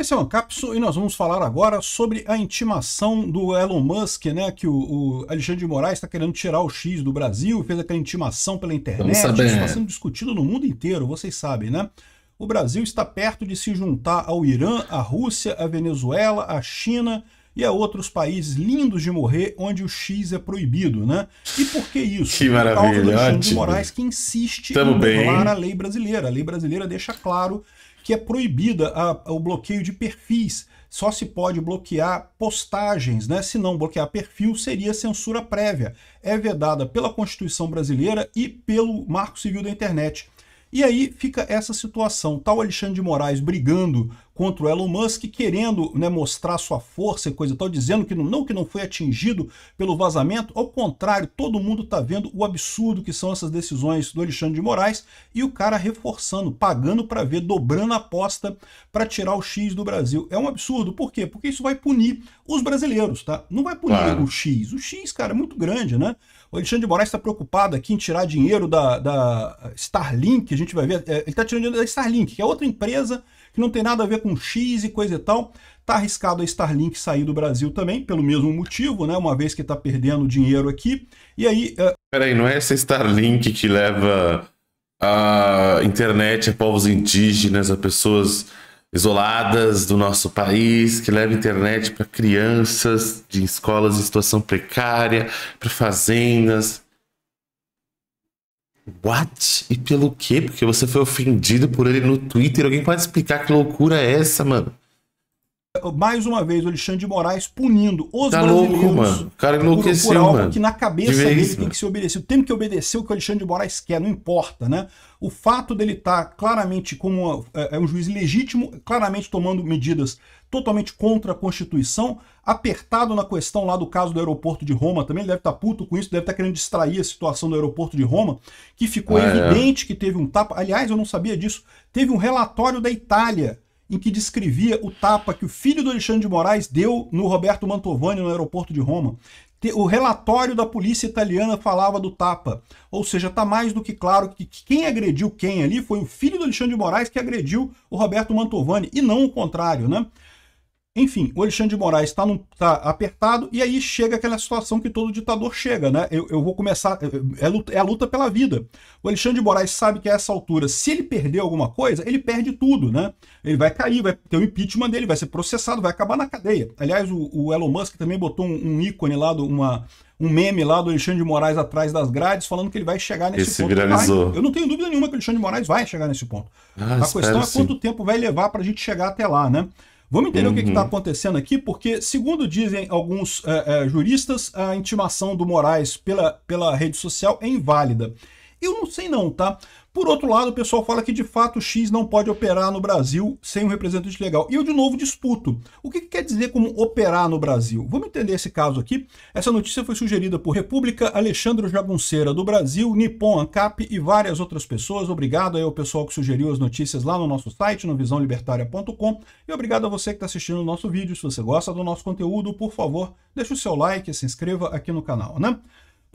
Esse é o Ancapso e nós vamos falar agora sobre a intimação do Elon Musk, né? Que o, o Alexandre de Moraes está querendo tirar o X do Brasil, fez aquela intimação pela internet. Isso está sendo discutido no mundo inteiro, vocês sabem, né? O Brasil está perto de se juntar ao Irã, à Rússia, à Venezuela, à China e a outros países lindos de morrer onde o X é proibido, né? E por que isso? Que maravilha. Por causa do Alexandre de Moraes que insiste Tamo em violar a lei brasileira. A lei brasileira deixa claro que é proibida a, a, o bloqueio de perfis. Só se pode bloquear postagens, né? Se não bloquear perfil, seria censura prévia. É vedada pela Constituição brasileira e pelo Marco Civil da Internet. E aí fica essa situação, tal Alexandre de Moraes brigando contra o Elon Musk, querendo né, mostrar sua força e coisa tal, dizendo que não, não, que não foi atingido pelo vazamento. Ao contrário, todo mundo está vendo o absurdo que são essas decisões do Alexandre de Moraes e o cara reforçando, pagando para ver, dobrando a aposta para tirar o X do Brasil. É um absurdo. Por quê? Porque isso vai punir os brasileiros, tá? Não vai punir claro. o X. O X, cara, é muito grande, né? O Alexandre de Moraes está preocupado aqui em tirar dinheiro da, da Starlink, a gente vai ver. É, ele está tirando dinheiro da Starlink, que é outra empresa que não tem nada a ver com X e coisa e tal. Tá arriscado a Starlink sair do Brasil também, pelo mesmo motivo, né? Uma vez que está perdendo dinheiro aqui. E aí. Uh... Peraí, não é essa Starlink que leva a internet a povos indígenas, a pessoas isoladas do nosso país, que leva internet para crianças de escolas em situação precária, para fazendas, What? E pelo quê? Porque você foi ofendido por ele no Twitter. Alguém pode explicar que loucura é essa, mano? mais uma vez, o Alexandre de Moraes punindo os tá brasileiros louco, mano. O cara enlouqueceu, algo mano. que na cabeça de dele tem que ser obedecido. Tem que obedecer o que o Alexandre de Moraes quer, não importa, né? O fato dele estar tá claramente como é, é um juiz legítimo, claramente tomando medidas totalmente contra a Constituição, apertado na questão lá do caso do aeroporto de Roma também, ele deve estar tá puto com isso, deve estar tá querendo distrair a situação do aeroporto de Roma, que ficou ah, é. evidente é. que teve um tapa. Aliás, eu não sabia disso. Teve um relatório da Itália em que descrevia o tapa que o filho do Alexandre de Moraes deu no Roberto Mantovani no aeroporto de Roma. O relatório da polícia italiana falava do tapa. Ou seja, está mais do que claro que quem agrediu quem ali foi o filho do Alexandre de Moraes que agrediu o Roberto Mantovani, e não o contrário, né? Enfim, o Alexandre de Moraes está tá apertado e aí chega aquela situação que todo ditador chega, né? Eu, eu vou começar. É, é, a luta pela vida. O Alexandre de Moraes sabe que a essa altura, se ele perder alguma coisa, ele perde tudo, né? Ele vai cair, vai ter o um impeachment dele, vai ser processado, vai acabar na cadeia. Aliás, o, o Elon Musk também botou um, um ícone lá, do, uma, um meme lá do Alexandre de Moraes atrás das grades falando que ele vai chegar nesse Esse ponto. Viralizou. Eu não tenho dúvida nenhuma que o Alexandre de Moraes vai chegar nesse ponto. Ah, a questão é sim. quanto tempo vai levar para a gente chegar até lá, né? Vamos entender uhum. o que está uhum. acontecendo aqui, porque, segundo dizem alguns é, é, juristas, a intimação do Moraes pela, pela rede social é inválida. Eu não sei não, tá? Por outro lado, o pessoal fala que de fato o X não pode operar no Brasil sem um representante legal. E eu de novo disputo. O que, que quer dizer como operar no Brasil? Vamos entender esse caso aqui. Essa notícia foi sugerida por República Alexandre Jagunceira do Brasil, Nippon Ancap e várias outras pessoas. Obrigado aí ao pessoal que sugeriu as notícias lá no nosso site, no visãolibertária.com. E obrigado a você que está assistindo o nosso vídeo. Se você gosta do nosso conteúdo, por favor, deixe o seu like e se inscreva aqui no canal, né?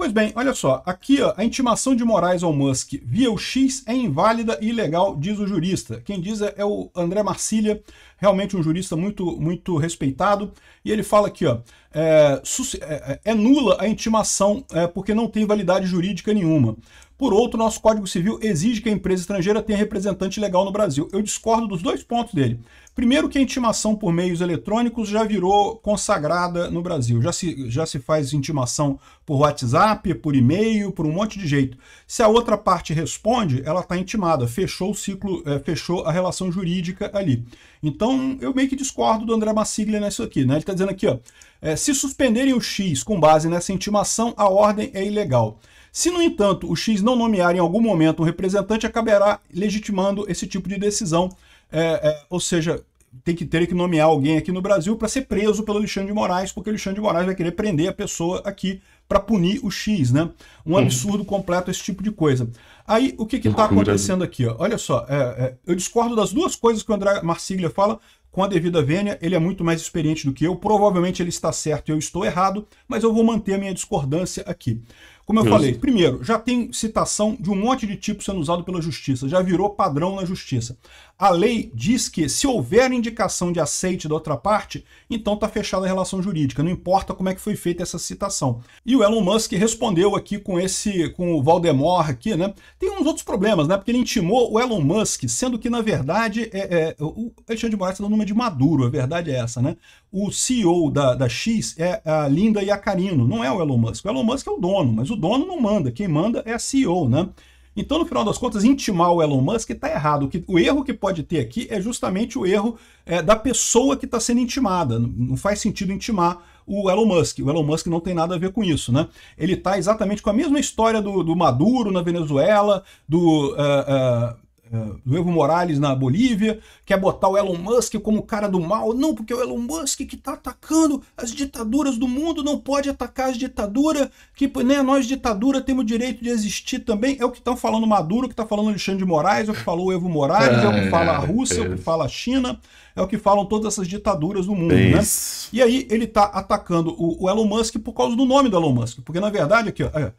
Pois bem, olha só, aqui ó, a intimação de Moraes ao Musk via o X é inválida e ilegal, diz o jurista. Quem diz é, é o André Marcília, realmente um jurista muito, muito respeitado, e ele fala aqui, ó, é, é, é, é nula a intimação é, porque não tem validade jurídica nenhuma. Por outro, nosso Código Civil exige que a empresa estrangeira tenha representante legal no Brasil. Eu discordo dos dois pontos dele. Primeiro que a intimação por meios eletrônicos já virou consagrada no Brasil. Já se, já se faz intimação por WhatsApp, por e-mail, por um monte de jeito. Se a outra parte responde, ela está intimada, fechou o ciclo, é, fechou a relação jurídica ali. Então, eu meio que discordo do André Massiglia nisso aqui, né? Ele está dizendo aqui, ó, é, se suspenderem o X com base nessa intimação, a ordem é ilegal. Se, no entanto, o X não nomear em algum momento um representante, acabará legitimando esse tipo de decisão, é, é, ou seja, tem que ter que nomear alguém aqui no Brasil para ser preso pelo Alexandre de Moraes, porque o Alexandre de Moraes vai querer prender a pessoa aqui para punir o X, né? Um uhum. absurdo completo esse tipo de coisa. Aí, o que está né? acontecendo aqui? Ó? Olha só, é, é, eu discordo das duas coisas que o André Marsiglia fala, com a devida vênia, ele é muito mais experiente do que eu, provavelmente ele está certo e eu estou errado, mas eu vou manter a minha discordância aqui. Como eu falei, primeiro, já tem citação de um monte de tipo sendo usado pela justiça, já virou padrão na justiça. A lei diz que se houver indicação de aceite da outra parte, então está fechada a relação jurídica, não importa como é que foi feita essa citação. E o Elon Musk respondeu aqui com esse com o Valdemar aqui, né? Tem uns outros problemas, né? Porque ele intimou o Elon Musk, sendo que na verdade é, é o Alexandre de Moraes está dando uma de Maduro, a verdade é essa, né? O CEO da, da X é a Linda Iacarino, não é o Elon Musk. O Elon Musk é o dono, mas o dono não manda, quem manda é a CEO, né? Então, no final das contas, intimar o Elon Musk está errado. O, que, o, erro que pode ter aqui é justamente o erro é, da pessoa que está sendo intimada. Não, faz sentido intimar o Elon Musk. O Elon Musk não tem nada a ver com isso, né? Ele está exatamente com a mesma história do, do Maduro na Venezuela, do. Uh, uh, do Evo Morales na Bolívia, quer botar o Elon Musk como cara do mal. Não, porque o Elon Musk que está atacando as ditaduras do mundo não pode atacar as ditaduras, que né, nós, ditadura, temos o direito de existir também. É o que estão falando Maduro, o que está falando Alexandre de Moraes, é o que falou o Evo Morales, é o que é, fala a é, Rússia, é o que fala a China, é o que falam todas essas ditaduras do mundo. Né? E aí ele está atacando o, o, Elon Musk por causa do nome do Elon Musk, porque na verdade aqui, ó, é,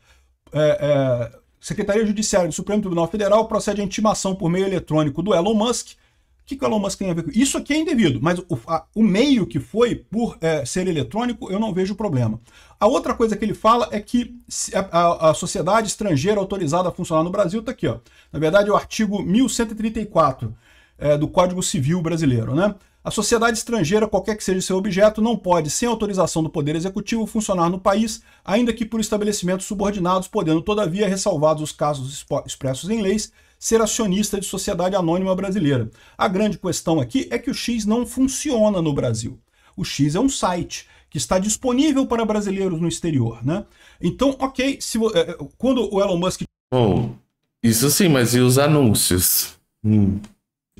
é, é Secretaria Judiciária do Supremo Tribunal Federal procede à intimação por meio eletrônico do Elon Musk. O que, que o Elon Musk tem a ver com isso? Isso aqui é indevido, mas o, a, o meio que foi por é, ser eletrônico, eu não vejo problema. A outra coisa que ele fala é que a, a, a sociedade estrangeira autorizada a funcionar no Brasil está aqui. Ó. Na verdade, é o artigo 1134 é, do Código Civil Brasileiro. Né? A sociedade estrangeira, qualquer que seja seu objeto, não pode, sem autorização do Poder Executivo, funcionar no país, ainda que por estabelecimentos subordinados, podendo, todavia, ressalvados os casos expressos em leis, ser acionista de sociedade anônima brasileira. A grande questão aqui é que o X não funciona no Brasil. O X é um site que está disponível para brasileiros no exterior, né? Então, ok, se, eh, eh, quando o Elon Musk... Bom, isso sim, mas e os anúncios? Hum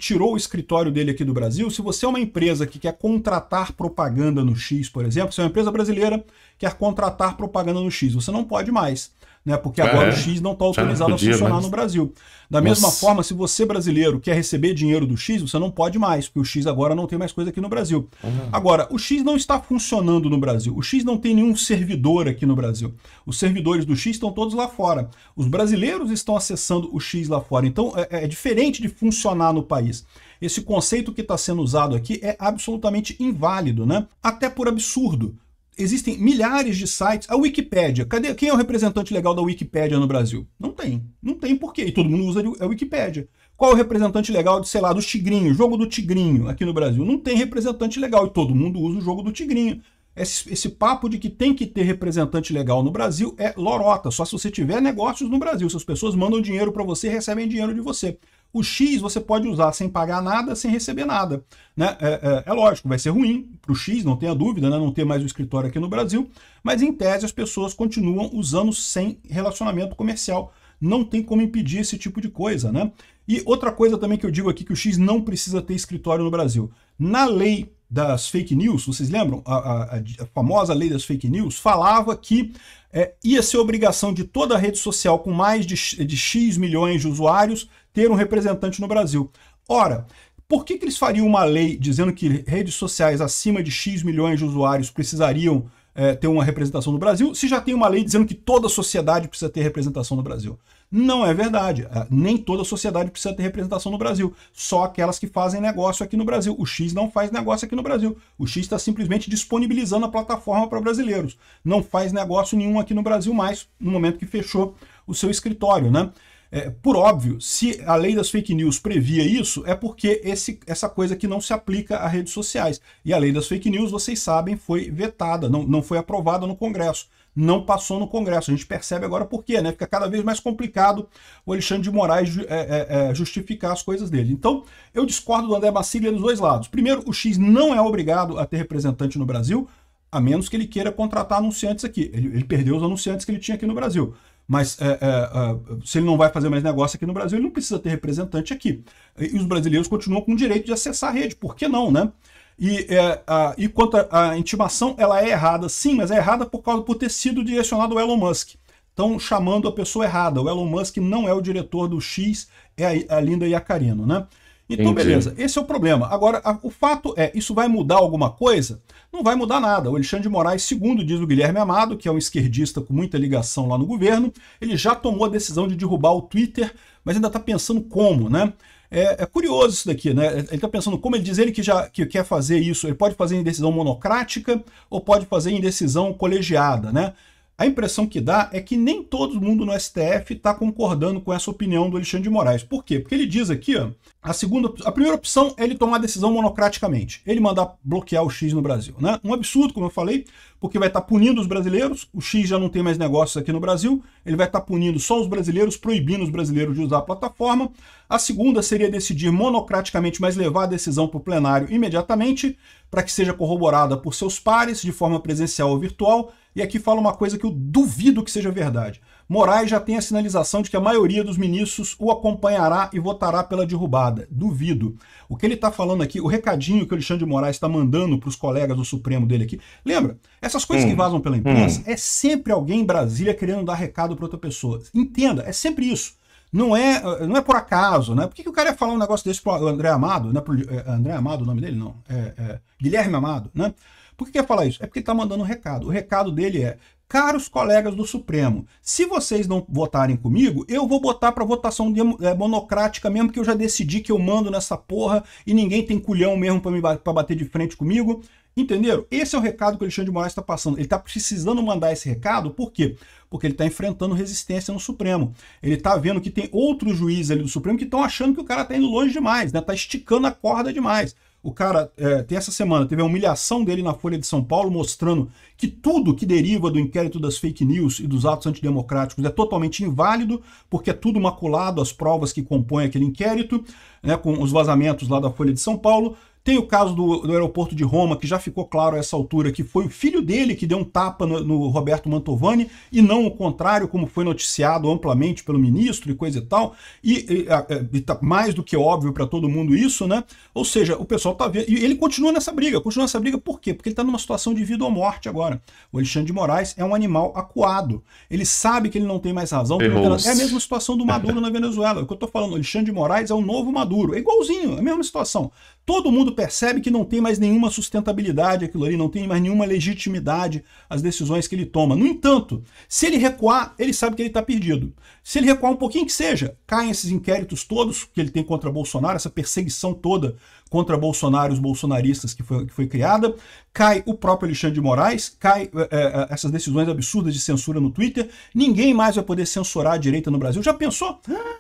tirou o escritório dele aqui do Brasil, se você é uma empresa que quer contratar propaganda no X, por exemplo, se é uma empresa brasileira quer contratar propaganda no X, você não pode mais né? Porque agora é, o X não está autorizado podia, a funcionar mas... Né? no Brasil. Da mesma forma, se você brasileiro quer receber dinheiro do X, você não pode mais, porque o X agora não tem mais coisa aqui no Brasil. Uhum. Agora, o X não está funcionando no Brasil. O X não tem nenhum servidor aqui no Brasil. Os servidores do X estão todos lá fora. Os brasileiros estão acessando o X lá fora. Então, é, é diferente de funcionar no país. Esse conceito que está sendo usado aqui é absolutamente inválido, né? Até por absurdo existem milhares de sites. A Wikipédia, cadê quem é o representante legal da Wikipédia no Brasil? Não tem. Não tem quê? E todo mundo usa a Wikipédia. Qual é o representante legal de, sei lá, do Tigrinho, jogo do Tigrinho aqui no Brasil? Não tem representante legal e todo mundo usa o jogo do Tigrinho. Esse, esse papo de que tem que ter representante legal no Brasil é lorota, só se você tiver negócios no Brasil. Se as pessoas mandam dinheiro para você, recebem dinheiro de você. O X você pode usar sem pagar nada, sem receber nada. Né? É, é, é lógico, vai ser ruim para o X, não tenha dúvida, né? não ter mais o escritório aqui no Brasil, mas em tese as pessoas continuam usando sem relacionamento comercial. Não tem como impedir esse tipo de coisa. Né? E outra coisa também que eu digo aqui que o X não precisa ter escritório no Brasil. Na lei das fake news, vocês lembram? A, a, a, famosa lei das fake news falava que é, ia ser obrigação de toda rede social com mais de, de X milhões de usuários ter um representante no Brasil. Ora, por que, que eles fariam uma lei dizendo que redes sociais acima de X milhões de usuários precisariam é, ter uma representação no Brasil, se já tem uma lei dizendo que toda sociedade precisa ter representação no Brasil. Não é verdade. Eh, nem toda sociedade precisa ter representação no Brasil. Só aquelas que fazem negócio aqui no Brasil. O X não faz negócio aqui no Brasil. O X está simplesmente disponibilizando a plataforma para brasileiros. Não faz negócio nenhum aqui no Brasil mais, no momento que fechou o seu escritório, né? É, por óbvio, se a lei das fake news previa isso, é porque esse, essa coisa que não se aplica a redes sociais. E a lei das fake news, vocês sabem, foi vetada, não, não foi aprovada no Congresso não passou no Congresso. A gente percebe agora por quê, né? Fica cada vez mais complicado o Alexandre de Moraes é, é, é, justificar as coisas dele. Então, eu discordo do André Bacilha dos dois lados. Primeiro, o X não é obrigado a ter representante no Brasil, a menos que ele queira contratar anunciantes aqui. Ele, ele perdeu os anunciantes que ele tinha aqui no Brasil. Mas é, é, é, se ele não vai fazer mais negócio aqui no Brasil, ele não precisa ter representante aqui. E os brasileiros continuam com o direito de acessar a rede, por que não, né? E, é, a, e quanto à intimação, ela é errada, sim, mas é errada por causa por ter sido direcionado ao Elon Musk. Estão chamando a pessoa errada. O Elon Musk não é o diretor do X, é a, a Linda Iacarino, né? Então, Entendi. beleza, esse é o problema. Agora, a, o fato é, isso vai mudar alguma coisa? Não vai mudar nada. O Alexandre de Moraes, segundo diz o Guilherme Amado, que é um esquerdista com muita ligação lá no governo, ele já tomou a decisão de derrubar o Twitter, mas ainda está pensando como, né? É, é, curioso isso daqui, né? Ele está pensando como ele diz ele que já que quer fazer isso. Ele pode fazer em decisão monocrática ou pode fazer em decisão colegiada, né? a impressão que dá é que nem todo mundo no STF está concordando com essa opinião do Alexandre de Moraes. Por quê? Porque ele diz aqui, ó, a, segunda, a primeira opção é ele tomar a decisão monocraticamente, ele mandar bloquear o X no Brasil. Né? Um absurdo, como eu falei, porque vai estar tá punindo os brasileiros, o X já não tem mais negócios aqui no Brasil, ele vai estar tá punindo só os brasileiros, proibindo os brasileiros de usar a plataforma. A segunda seria decidir monocraticamente, mas levar a decisão para o plenário imediatamente, para que seja corroborada por seus pares, de forma presencial ou virtual. E aqui fala uma coisa que eu duvido que seja verdade. Moraes já tem a sinalização de que a maioria dos ministros o acompanhará e votará pela derrubada. Duvido. O que ele está falando aqui, o recadinho que o Alexandre de Moraes está mandando para os colegas do Supremo dele aqui. Lembra? Essas coisas hum, que vazam pela imprensa hum. é sempre alguém em Brasília querendo dar recado para outra pessoa. Entenda, é sempre isso não é, eh, não é por acaso, né? Por que, que o cara ia falar um negócio desse pro André Amado, né? Pro, é, André Amado, o nome dele não, é, é, Guilherme Amado, né? Por que, que ia falar isso? É porque ele está mandando um recado. O recado dele é: caros colegas do Supremo, se vocês não votarem comigo, eu vou botar para votação eh, monocrática mesmo, que eu já decidi que eu mando nessa porra e ninguém tem culhão mesmo para me pra bater de frente comigo. Entenderam? Esse é o recado que o Alexandre de Moraes está passando. Ele está precisando mandar esse recado, por quê? Porque porque ele está enfrentando resistência no Supremo. Ele está vendo que tem outros juízes ali do Supremo que estão achando que o cara está indo longe demais, está né? esticando a corda demais. O cara, é, tem essa semana, teve a humilhação dele na Folha de São Paulo, mostrando que tudo que deriva do inquérito das fake news e dos atos antidemocráticos é totalmente inválido, porque é tudo maculado, as provas que compõem aquele inquérito, né, com os vazamentos lá da Folha de São Paulo. Tem o caso do, do, aeroporto de Roma, que já ficou claro a essa altura que foi o filho dele que deu um tapa no, no Roberto Mantovani e não o contrário, como foi noticiado amplamente pelo ministro e coisa e tal. E, e, a, é, e tá mais do que óbvio para todo mundo isso, né? Ou seja, o pessoal tá vendo. E ele continua nessa briga. Continua nessa briga por quê? Porque ele está numa situação de vida ou morte agora. O Alexandre de Moraes é um animal acuado. Ele sabe que ele não tem mais razão. É a mesma situação do Maduro na Venezuela. O que eu estou falando, Alexandre de Moraes é o novo Maduro. É igualzinho, é a mesma situação todo mundo percebe que não tem mais nenhuma sustentabilidade aquilo ali, não tem mais nenhuma legitimidade as decisões que ele toma. No entanto, se ele recuar, ele sabe que ele está perdido. Se ele recuar um pouquinho que seja, caem esses inquéritos todos que ele tem contra Bolsonaro, essa perseguição toda contra Bolsonaro e os bolsonaristas que foi, que foi criada, cai o próprio Alexandre de Moraes, cai é, essas decisões absurdas de censura no Twitter, ninguém mais vai poder censurar a direita no Brasil. Já pensou? Ah,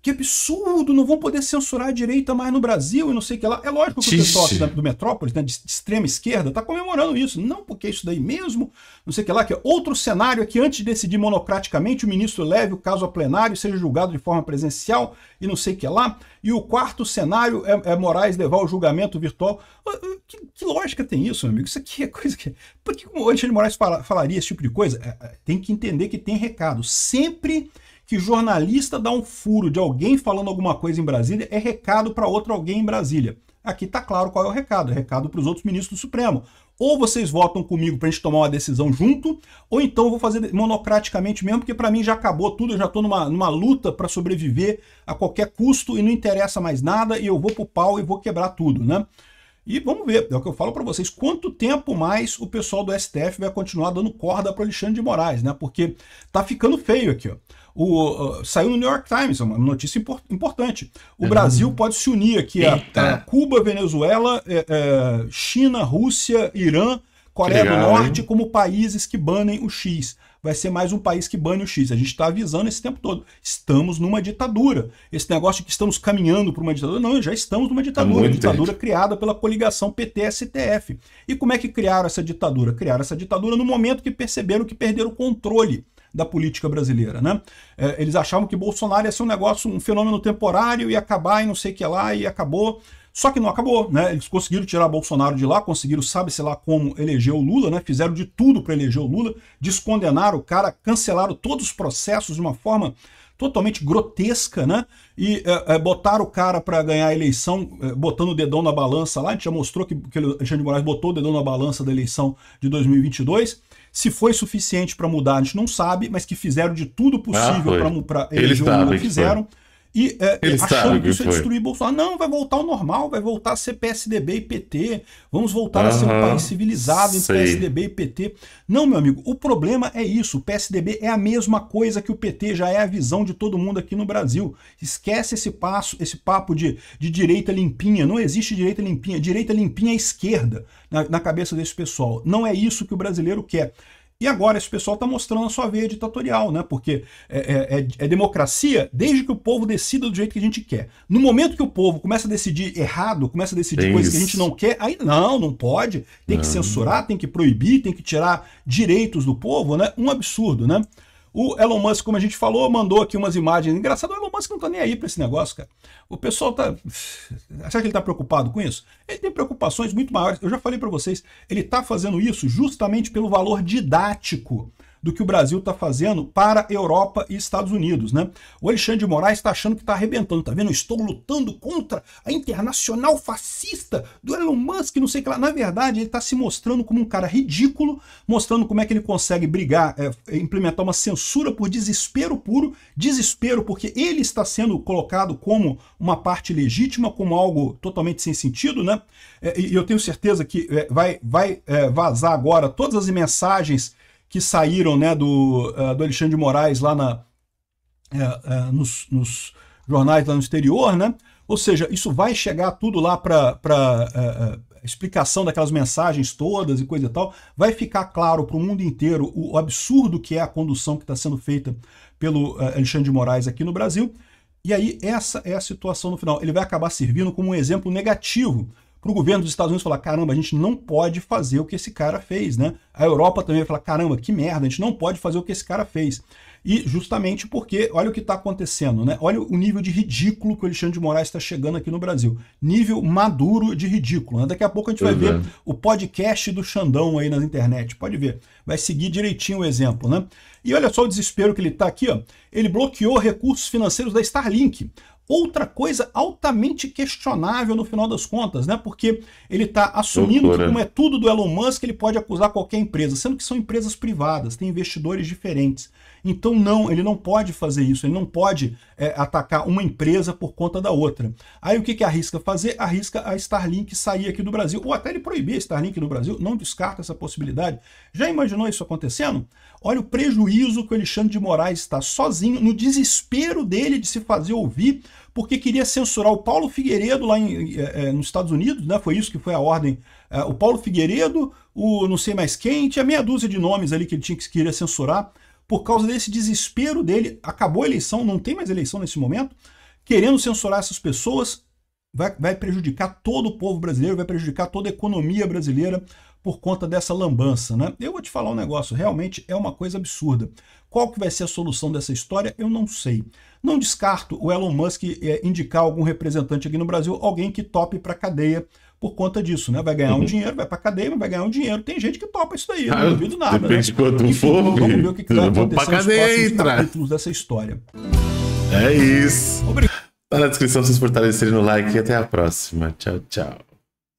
que absurdo, não vão poder censurar a direita mais no Brasil e não sei o que lá. É lógico que o pessoal aqui do Metrópolis, né, de extrema esquerda, está comemorando isso. Não porque isso daí mesmo, não sei o que lá, que é outro cenário é que antes de decidir monocraticamente, o ministro leve o caso a plenário, seja julgado de forma presencial e não sei o que lá. E o quarto cenário é, é Moraes levar o julgamento virtual. Que, que, lógica tem isso, meu amigo? Isso aqui é coisa que. Por que o Alexandre Moraes fala, falaria esse tipo de coisa? É, é tem que entender que tem recado. Sempre que jornalista dá um furo de alguém falando alguma coisa em Brasília é recado para outro alguém em Brasília. Aqui está claro qual é o recado, é recado para os outros ministros do Supremo. Ou vocês votam comigo para a gente tomar uma decisão junto, ou então eu vou fazer monocraticamente mesmo, porque para mim já acabou tudo, eu já estou numa, numa luta para sobreviver a qualquer custo e não interessa mais nada, e eu vou para o pau e vou quebrar tudo, né? E vamos ver, é o que eu falo para vocês, quanto tempo mais o pessoal do STF vai continuar dando corda para Alexandre de Moraes, né? Porque tá ficando feio aqui, ó. O, uh, saiu no New York Times, é uma notícia import importante. O uhum. Brasil pode se unir aqui é, a, é, Cuba, Venezuela, é, é, China, Rússia, Irã, Coreia Legal, do Norte hein? como países que banem o X vai ser mais um país que bane o X. A gente está avisando esse tempo todo. Estamos numa ditadura. Esse negócio de que estamos caminhando para uma ditadura, não, já estamos numa tá ditadura. Uma ditadura criada pela coligação PT-STF. E como é que criaram essa ditadura? Criaram essa ditadura no momento que perceberam que perderam o controle da política brasileira. Né? É, eles achavam que Bolsonaro ia ser um negócio, um fenômeno temporário, e acabar e não sei o que lá, e acabou. Só que não acabou, né? Eles conseguiram tirar Bolsonaro de lá, conseguiram, sabe sei lá como, eleger o Lula, né? Fizeram de tudo para eleger o Lula, descondenaram o cara, cancelaram todos os processos de uma forma totalmente grotesca, né? E é, é, botaram o cara para ganhar a eleição, é, botando o dedão na balança lá. A gente já mostrou que, que Alexandre de Moraes botou o dedão na balança da eleição de 2022. Se foi suficiente para mudar, a gente não sabe, mas que fizeram de tudo ah, possível ah, para eleger Eles não fizeram. Foi e é, Ele é, achando que isso é destruir Bolsonaro. Não, vai voltar ao normal, vai voltar a ser PSDB e PT. Vamos voltar uhum. a ser um país civilizado em PSDB e PT. Não, meu amigo, o problema é isso. O PSDB é a mesma coisa que o PT, já é a visão de todo mundo aqui no Brasil. Esquece esse passo, esse papo de, de direita limpinha. Não existe direita limpinha. Direita limpinha é esquerda na, na cabeça desse pessoal. Não é isso que o brasileiro quer. E agora esse pessoal está mostrando a sua veia ditatorial, né? Porque é, é, é, é, democracia desde que o povo decida do jeito que a gente quer. No momento que o povo começa a decidir errado, começa a decidir coisas que a gente não quer, aí não, não pode. Tem não. que censurar, tem que proibir, tem que tirar direitos do povo, né? Um absurdo, né? O Elon Musk, como a gente falou, mandou aqui umas imagens. Engraçado, o Elon Musk não tá nem aí para esse negócio, cara. O pessoal tá. Será que ele tá preocupado com isso? Ele tem preocupações muito maiores. Eu já falei para vocês, ele tá fazendo isso justamente pelo valor didático do que o Brasil está fazendo para Europa e Estados Unidos, né? O Alexandre de Moraes está achando que está arrebentando, tá vendo? estou lutando contra a internacional fascista do Elon Musk, não sei o que lá. Na verdade, ele está se mostrando como um cara ridículo, mostrando como é que ele consegue brigar, é, implementar uma censura por desespero puro, desespero porque ele está sendo colocado como uma parte legítima, como algo totalmente sem sentido, né? É, e eu tenho certeza que é, vai, vai é, vazar agora todas as mensagens que saíram né, do, uh, do Alexandre de Moraes lá na, uh, uh, nos, nos, jornais lá no exterior, né? Ou seja, isso vai chegar tudo lá para uh, explicação daquelas mensagens todas e coisa e tal. Vai ficar claro para o mundo inteiro o, o, absurdo que é a condução que está sendo feita pelo Alexandre de Moraes aqui no Brasil. E aí essa é a situação no final. Ele vai acabar servindo como um exemplo negativo para o governo dos Estados Unidos falar: caramba, a gente não pode fazer o que esse cara fez, né? A Europa também vai falar: caramba, que merda, a gente não pode fazer o que esse cara fez. E justamente porque, olha o que está acontecendo, né? Olha o nível de ridículo que o Alexandre de Moraes está chegando aqui no Brasil. Nível maduro de ridículo. Né? Daqui a pouco a gente vai ver é. o podcast do Xandão aí na internet. Pode ver. Vai seguir direitinho o exemplo, né? E olha só o desespero que ele está aqui, ó. Ele bloqueou recursos financeiros da Starlink. Outra coisa altamente questionável no final das contas, né? Porque ele está assumindo Doutora. que, como é tudo do Elon Musk, ele pode acusar qualquer empresa, sendo que são empresas privadas, têm investidores diferentes. Então, não, ele não pode fazer isso, ele não pode é, atacar uma empresa por conta da outra. Aí o que, que arrisca fazer? Arrisca a Starlink sair aqui do Brasil, ou até ele proibir a Starlink no Brasil, não descarta essa possibilidade. Já imaginou isso acontecendo? Olha o prejuízo que o Alexandre de Moraes está sozinho, no desespero dele de se fazer ouvir, porque queria censurar o Paulo Figueiredo lá em, é, é, nos Estados Unidos, né? Foi isso que foi a ordem. É, o Paulo Figueiredo, o não sei mais quem, tinha meia dúzia de nomes ali que ele tinha que queria censurar por causa desse desespero dele. Acabou a eleição, não tem mais eleição nesse momento, querendo censurar essas pessoas, vai, vai prejudicar todo o povo brasileiro, vai prejudicar toda a economia brasileira por conta dessa lambança, né? Eu vou te falar um negócio, realmente é uma coisa absurda. Qual que vai ser a solução dessa história? Eu não sei. Não descarto o Elon Musk é, indicar algum representante aqui no Brasil, alguém que tope para a cadeia por conta disso, né? Vai ganhar um uhum. dinheiro, vai pra cadeia, vai ganhar um dinheiro. Tem gente que topa isso daí, né? ah, não duvido nada. Depende né? de quanto Enfim, for. Vamos ver o que, que vai acontecer pra cadeia, nos capítulos dessa história. É isso. Obrigado. Tá na descrição se vocês fortalecerem no like e até a próxima. Tchau, tchau.